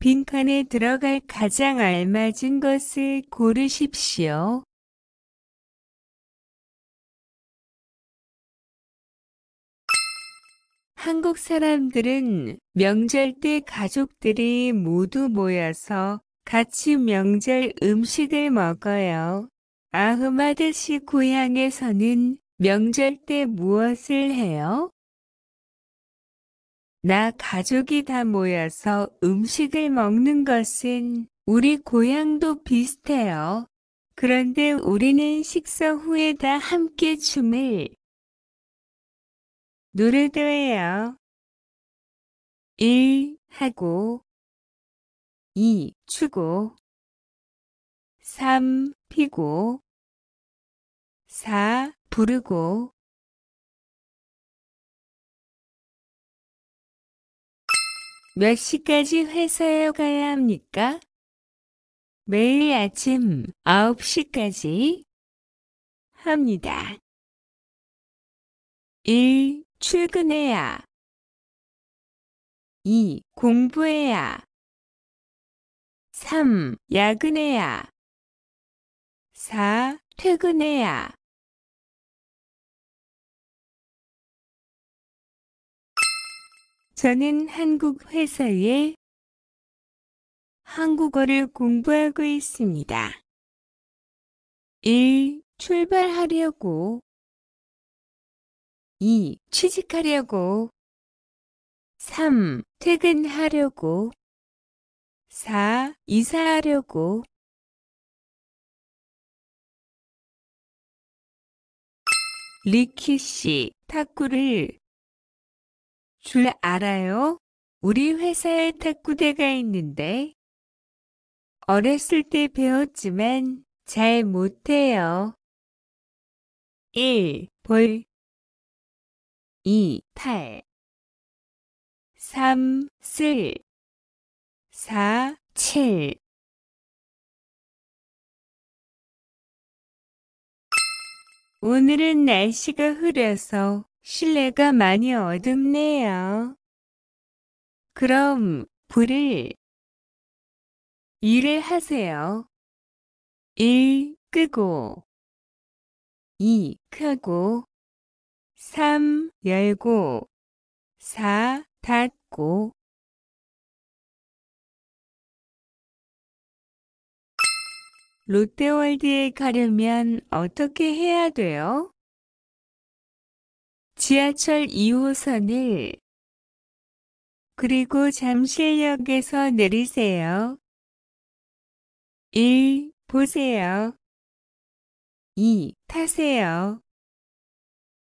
빈칸에 들어갈 가장 알맞은 것을 고르십시오. 한국 사람들은 명절 때 가족들이 모두 모여서 같이 명절 음식을 먹어요. 아흐마드 씨 고향에서는 명절 때 무엇을 해요? 나 가족이 다 모여서 음식을 먹는 것은 우리 고향도 비슷해요. 그런데 우리는 식사 후에 다 함께 춤을 노래도 해요. 1. 하고 2. 추고 3. 피고 4. 부르고 몇 시까지 회사에 가야 합니까? 매일 아침 9시까지 합니다. 1. 출근해야 2. 공부해야 3. 야근해야 4. 퇴근해야 저는 한국 회사에 한국어를 공부하고 있습니다. 1. 출발하려고 2. 취직하려고 3. 퇴근하려고 4. 이사하려고 リキ씨 탁구를 줄 알아요? 우리 회사에 탁구대가 있는데. 어렸을 때 배웠지만 잘 못해요. 1. 볼 2. 팔 3. 쓸 4. 7 오늘은 날씨가 흐려서 실내가 많이 어둡네요. 그럼 불을 일을 하세요. 1. 끄고 2. 크고 3. 열고 4. 닫고 롯데월드에 가려면 어떻게 해야 돼요? 지하철 2호선을 그리고 잠실역에서 내리세요. 1. 보세요. 2. 타세요.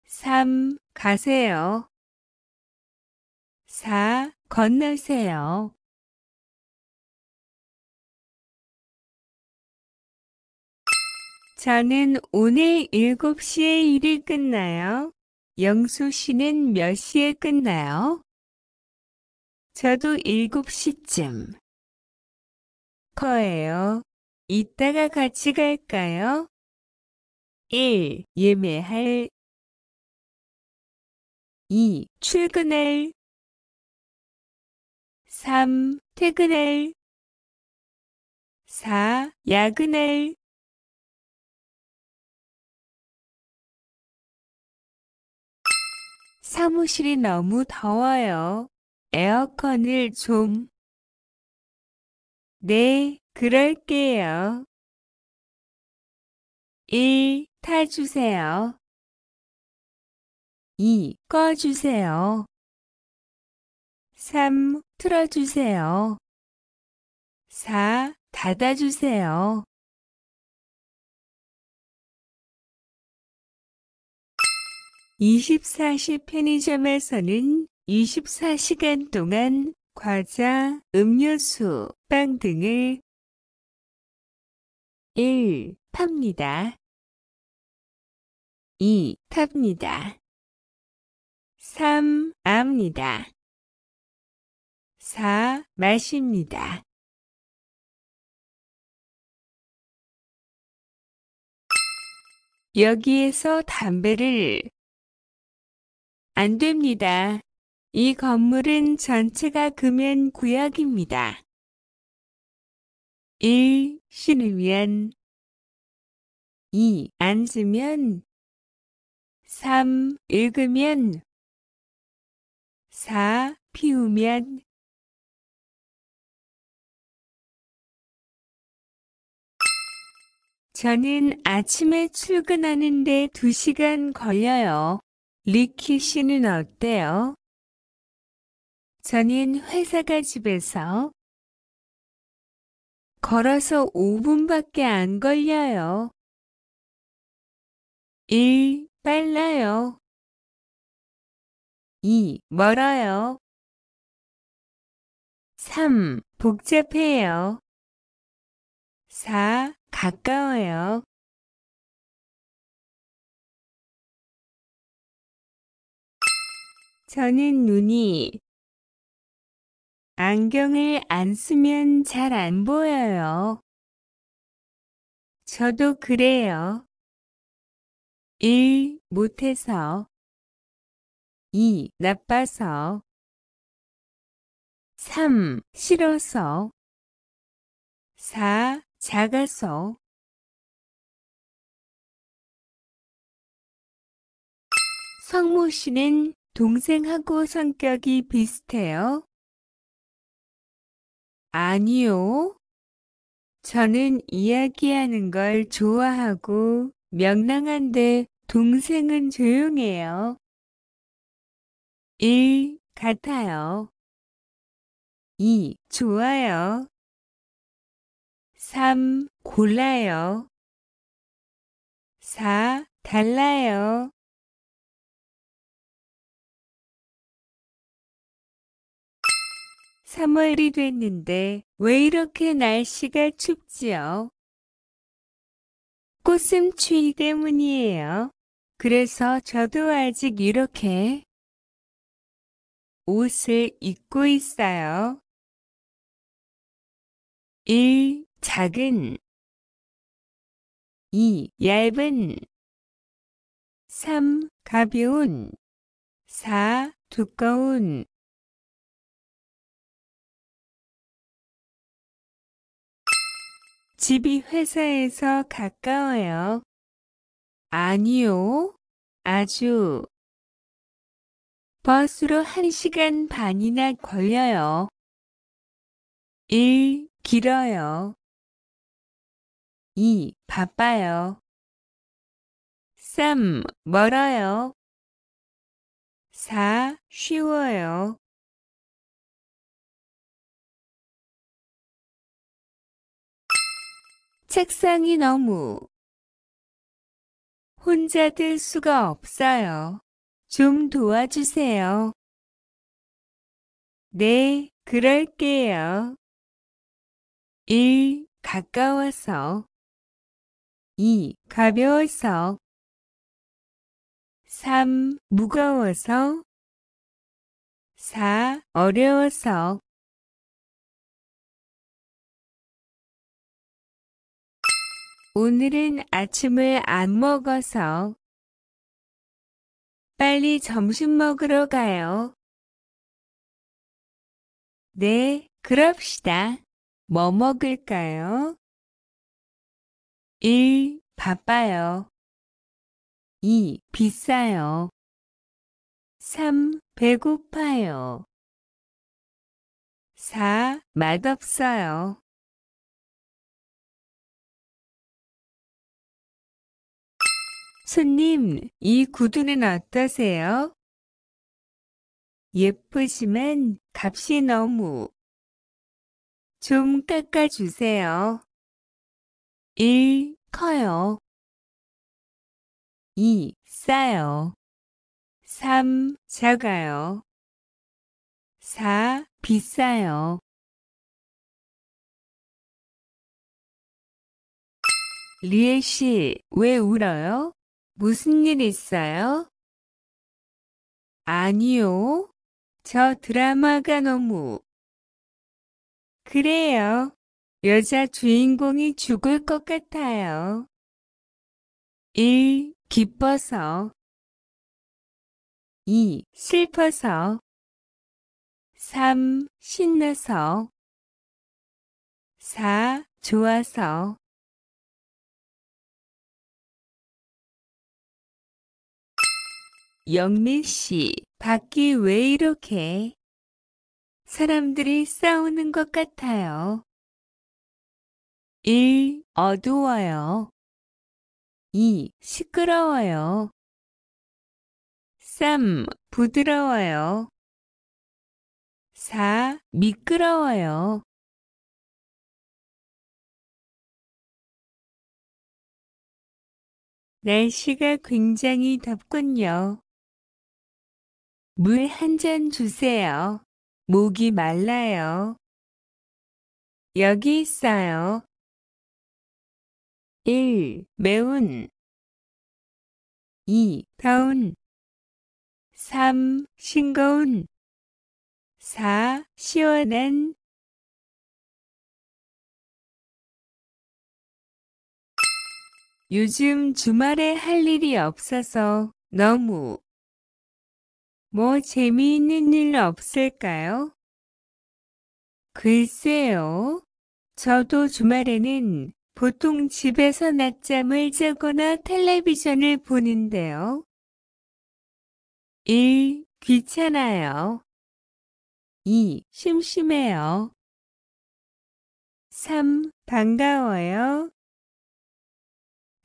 3. 가세요. 4. 건너세요. 저는 오늘 7시에 일이 끝나요. 영수 씨는 몇 시에 끝나요? 저도 7시쯤 거예요. 이따가 같이 갈까요? 1. 예매할 2. 출근할 3. 퇴근할 4. 야근할 사무실이 너무 더워요. 에어컨을 좀. 네, 그럴게요. 1. 타주세요. 2. 꺼주세요. 3. 틀어주세요. 4. 닫아주세요. 24시 편의점에서는 24시간 동안 과자, 음료수, 빵 등을 1. 팝니다. 2. 탑니다. 3. 압니다. 4. 마십니다. 여기에서 담배를 안 됩니다. 이 건물은 전체가 금연 구역입니다. 1. 신을 위 2. 앉으면 3. 읽으면 4. 피우면 저는 아침에 출근하는데 2시간 걸려요. 리키 씨는 어때요? 저는 회사가 집에서 걸어서 5분밖에 안 걸려요. 1. 빨라요. 2. 멀어요. 3. 복잡해요. 4. 가까워요. 저는 눈이 안경을 안 쓰면 잘 안 보여요. 저도 그래요. 1. 못해서 2. 나빠서 3. 싫어서 4. 작아서 성모 씨는 동생하고 성격이 비슷해요? 아니요. 저는 이야기하는 걸 좋아하고 명랑한데 동생은 조용해요. 1. 같아요. 2. 좋아요. 3. 골라요. 4. 달라요. 3월이 됐는데 왜 이렇게 날씨가 춥지요? 꽃은추위 때문이에요. 그래서 저도 아직 이렇게 옷을 입고 있어요. 1. 작은 2. 얇은 3. 가벼운 4. 두꺼운 집이 회사에서 가까워요. 아니요, 아주. 버스로 1시간 반이나 걸려요. 1. 길어요. 2. 바빠요. 3. 멀어요. 4. 쉬워요. 책상이 너무 혼자 들 수가 없어요. 좀 도와주세요. 네, 그럴게요. 1. 가까워서 2. 가벼워서 3. 무거워서 4. 어려워서 오늘은 아침을 안 먹어서 빨리 점심 먹으러 가요. 네, 그럽시다. 뭐 먹을까요? 1. 바빠요. 2. 비싸요. 3. 배고파요. 4. 맛없어요. 손님, 이 구두는 어떠세요? 예쁘지만 값이 너무 좀 깎아주세요. 1. 커요. 2. 싸요. 3. 작아요. 4. 비싸요. 리에 씨, 왜 울어요? 무슨 일 있어요? 아니요. 저 드라마가 너무. 그래요. 여자 주인공이 죽을 것 같아요. 1. 기뻐서 2. 슬퍼서 3. 신나서 4. 좋아서 영미 씨, 밖이 왜 이렇게 사람들이 싸우는 것 같아요. 1. 어두워요. 2. 시끄러워요. 3. 부드러워요. 4. 미끄러워요. 날씨가 굉장히 덥군요. 물한잔 주세요. 목이 말라요. 여기 있어요. 1. 매운 2. 더운 3. 싱거운 4. 시원한 요즘 주말에 할 일이 없어서 너무 뭐 재미있는 일 없을까요? 글쎄요. 저도 주말에는 보통 집에서 낮잠을 자거나 텔레비전을 보는데요. 1. 귀찮아요. 2. 심심해요. 3. 반가워요.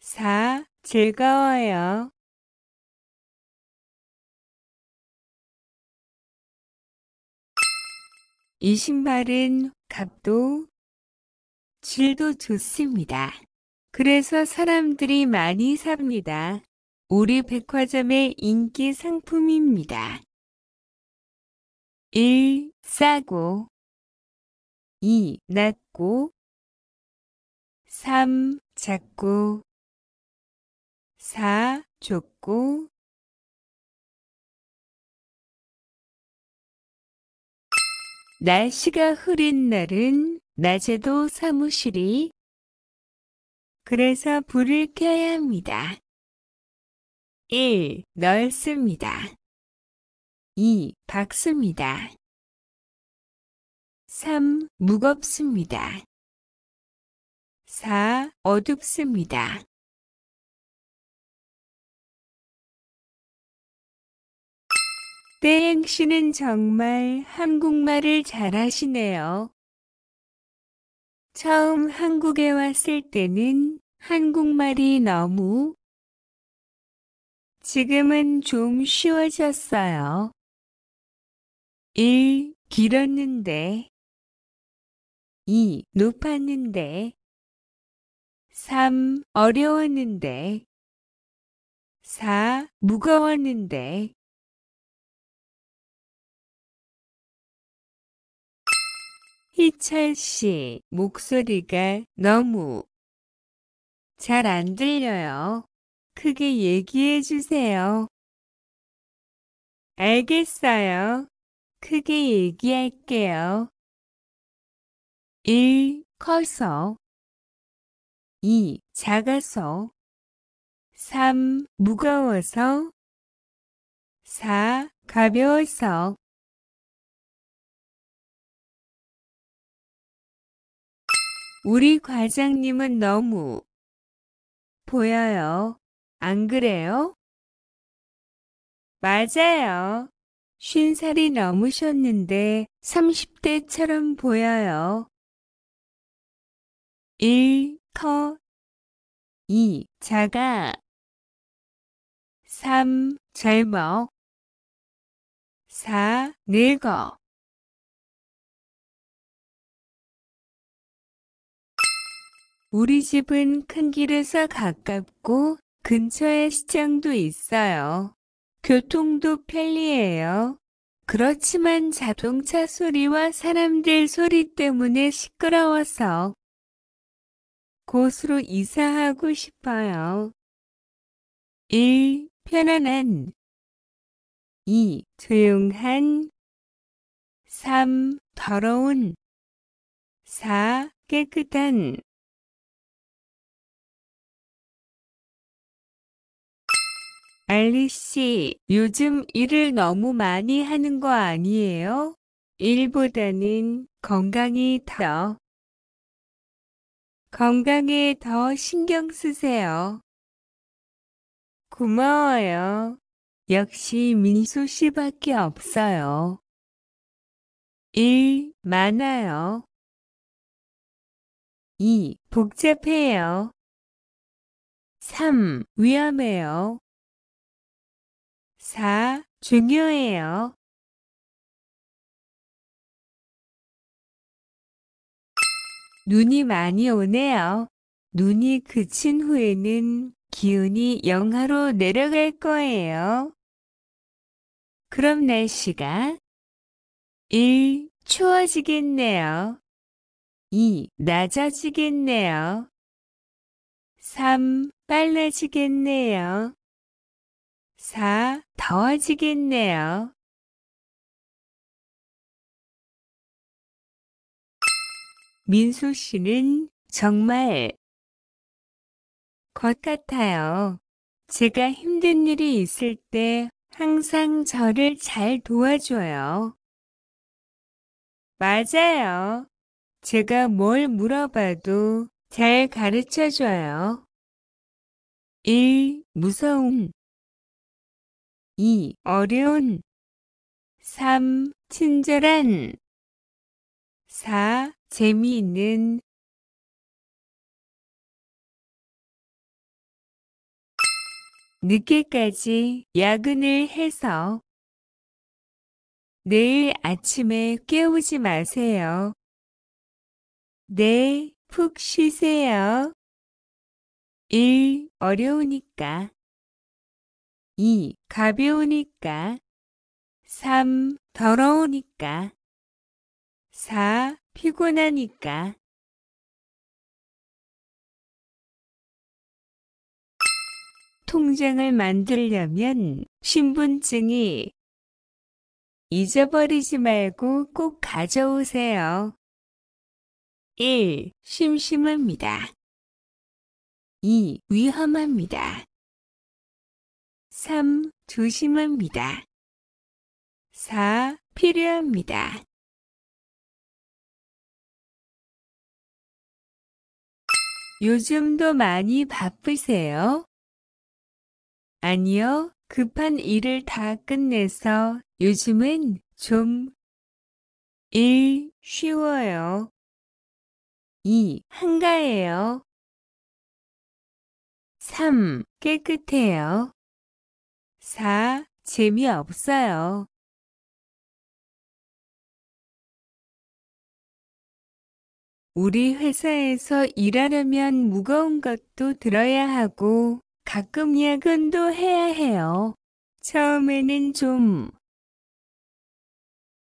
4. 즐거워요. 이 신발은 값도 질도 좋습니다. 그래서 사람들이 많이 삽니다. 우리 백화점의 인기 상품입니다. 1. 싸고 2. 낮고 3. 작고 4. 좁고 날씨가 흐린 날은 낮에도 사무실이 그래서 불을 켜야 합니다. 1. 넓습니다. 2. 박습니다. 3. 무겁습니다. 4. 어둡습니다. 땡 씨는 정말 한국말을 잘하시네요. 처음 한국에 왔을 때는 한국말이 너무 지금은 좀 쉬워졌어요. 1. 길었는데 2. 높았는데 3. 어려웠는데 4. 무거웠는데 희철 씨 목소리가 너무 잘 안 들려요. 크게 얘기해 주세요. 알겠어요. 크게 얘기할게요. 1. 커서 2. 작아서 3. 무거워서 4. 가벼워서 우리 과장님은 너무 보여요. 안 그래요? 맞아요. 쉰 살이 넘으셨는데 30대처럼 보여요. 1. 커 2. 작아 3. 젊어 4. 늙어 우리 집은 큰 길에서 가깝고 근처에 시장도 있어요. 교통도 편리해요. 그렇지만 자동차 소리와 사람들 소리 때문에 시끄러워서 곳으로 이사하고 싶어요. 1. 편안한 2. 조용한 3. 더러운 4. 깨끗한 알리 씨, 요즘 일을 너무 많이 하는 거 아니에요? 일보다는 건강이 더. 건강에 더 신경 쓰세요. 고마워요. 역시 민수 씨밖에 없어요. 일 많아요. 2. 복잡해요. 3. 위험해요. 4. 중요해요. 눈이 많이 오네요. 눈이 그친 후에는 기온이 영하로 내려갈 거예요. 그럼 날씨가 1. 추워지겠네요. 2. 낮아지겠네요. 3. 빨라지겠네요. 사 더워지겠네요. 민수 씨는 정말 것 같아요. 제가 힘든 일이 있을 때 항상 저를 잘 도와줘요. 맞아요. 제가 뭘 물어봐도 잘 가르쳐줘요. 1. 무서움 2. 어려운 3. 친절한 4. 재미있는 늦게까지 야근을 해서 내일 아침에 깨우지 마세요. 네, 푹 쉬세요. 1. 어려우니까 2. 가벼우니까 3. 더러우니까 4. 피곤하니까 통장을 만들려면 신분증이 잊어버리지 말고 꼭 가져오세요. 1. 심심합니다. 2. 위험합니다. 3. 조심합니다. 4. 필요합니다. 요즘도 많이 바쁘세요? 아니요, 급한 일을 다 끝내서 요즘은 좀 1. 쉬워요. 2. 한가해요. 3. 깨끗해요. 4. 재미없어요. 우리 회사에서 일하려면 무거운 것도 들어야 하고 가끔 야근도 해야 해요. 처음에는 좀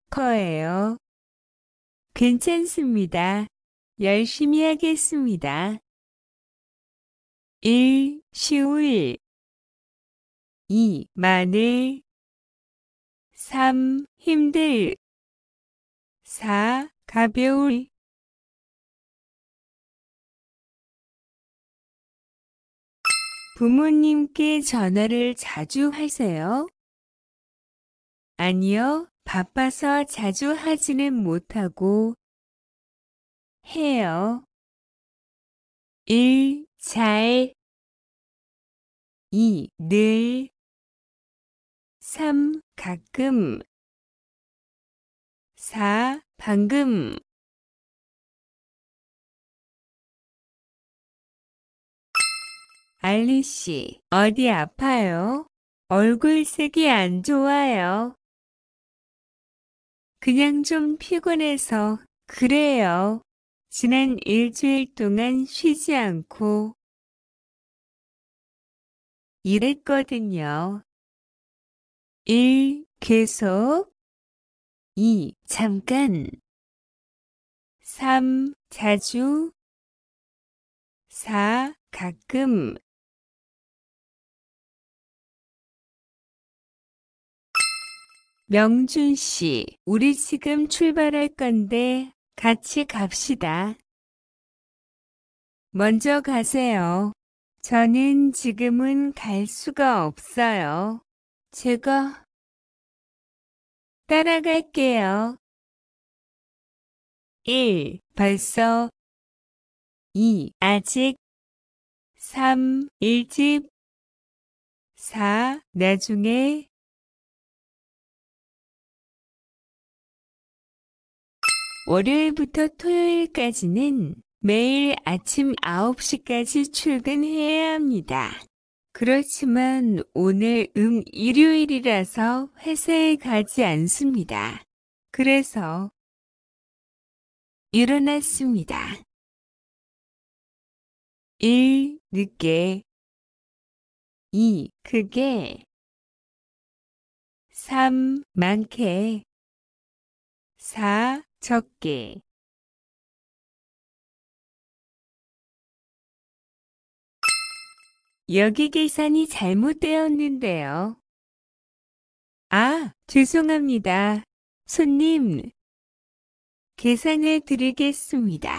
커요. 괜찮습니다. 열심히 하겠습니다. 1. 1 0 2. 마늘 3. 힘들 4. 가벼울 부모님께 전화를 자주 하세요? 아니요, 바빠서 자주 하지는 못하고 해요. 1. 잘 2. 늘 3. 가끔 4. 방금 알리 씨, 어디 아파요? 얼굴색이 안 좋아요. 그냥 좀 피곤해서 그래요. 지난 일주일 동안 쉬지 않고 일했거든요. 1. 계속 2. 잠깐 3. 자주 4. 가끔 명준 씨, 우리 지금 출발할 건데 같이 갑시다. 먼저 가세요. 저는 지금은 갈 수가 없어요. 제가 따라갈게요. 1. 벌써 2. 아직 3. 일찍 4. 나중에 월요일부터 토요일까지는 매일 아침 9시까지 출근해야 합니다. 그렇지만 오늘 음 일요일이라서 회사에 가지 않습니다. 그래서 일어났습니다. 1. 늦게 2. 크게 3. 많게 4. 적게 여기 계산이 잘못되었는데요. 아, 죄송합니다. 손님, 계산해 드리겠습니다.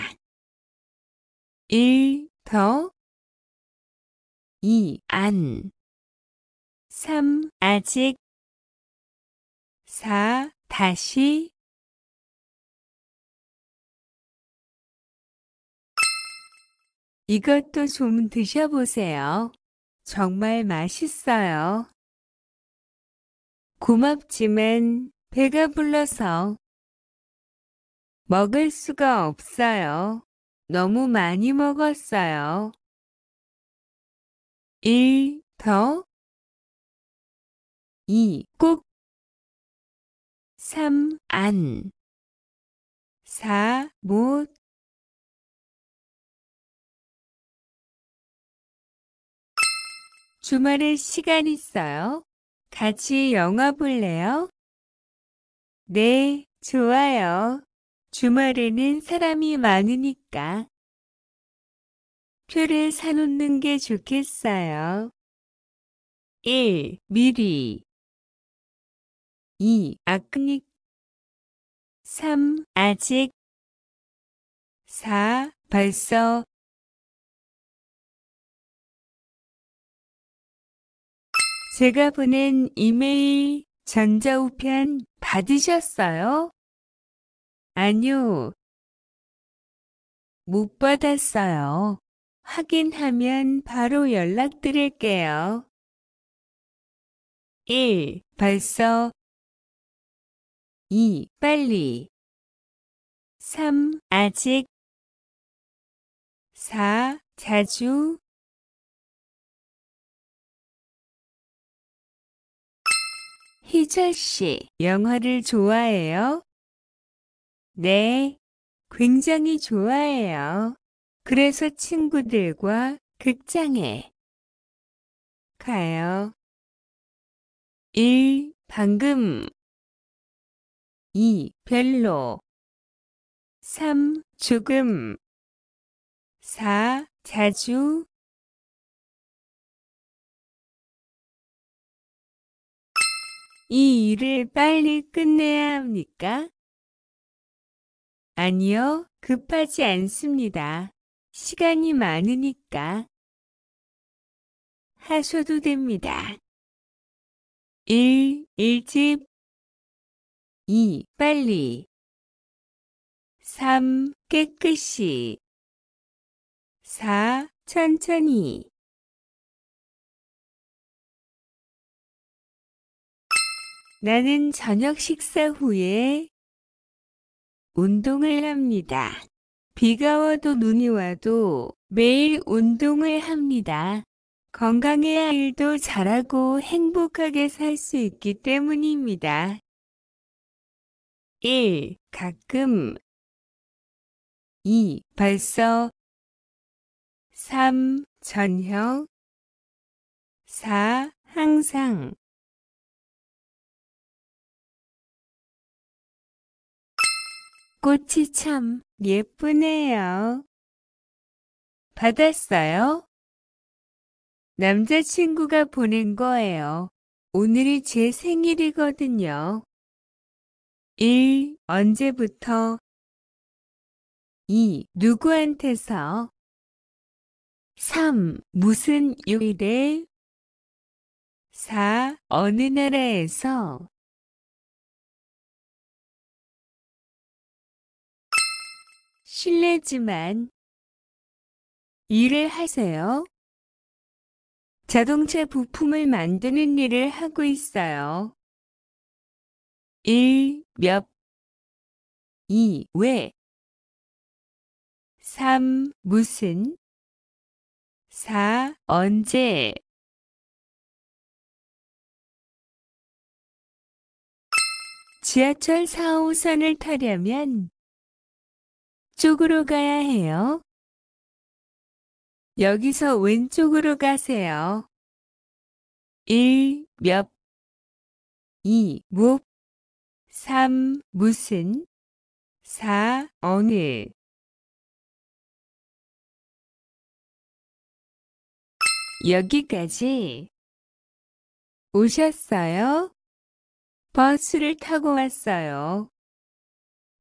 1 더, 2 안, 3 아직, 4 다시, 이것도 좀 드셔보세요. 정말 맛있어요. 고맙지만 배가 불러서 먹을 수가 없어요. 너무 많이 먹었어요. 1 더 2 꼭, 3 안, 4 못, 주말에 시간 있어요? 같이 영화 볼래요? 네, 좋아요. 주말에는 사람이 많으니까. 표를 사놓는 게 좋겠어요. 1. 미리 2. 아크닉 3. 아직 4. 벌써 제가 보낸 이메일 전자우편 받으셨어요? 아니요. 못 받았어요. 확인하면 바로 연락드릴게요. 1. 벌써 2. 빨리 3. 아직 4. 자주 희철 씨, 영화를 좋아해요? 네, 굉장히 좋아해요. 그래서 친구들과 극장에 가요. 1. 방금 2. 별로 3. 조금 4. 자주 이 일을 빨리 끝내야 합니까? 아니요, 급하지 않습니다. 시간이 많으니까. 하셔도 됩니다. 1. 일찍 2. 빨리 3. 깨끗이 4. 천천히 나는 저녁 식사 후에 운동을 합니다. 비가 와도 눈이 와도 매일 운동을 합니다. 건강해야 일도 잘하고 행복하게 살 수 있기 때문입니다. 1. 가끔 2. 벌써 3. 전혀 4. 항상 꽃이 참 예쁘네요. 받았어요? 남자친구가 보낸 거예요. 오늘이 제 생일이거든요. 1. 언제부터 2. 누구한테서 3. 무슨 요일에 4. 어느 나라에서 실례지만 일을 하세요. 자동차 부품을 만드는 일을 하고 있어요. 1. 몇 2. 왜 3. 무슨 4. 언제 지하철 4호선을 타려면 이쪽으로 가야 해요. 여기서 왼쪽으로 가세요. 1. 몇 2. 무 3. 무슨 4. 어느 여기까지 오셨어요? 버스를 타고 왔어요.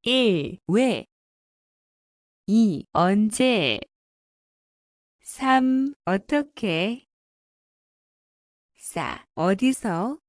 1. 왜? 2. 언제 3. 어떻게 4. 어디서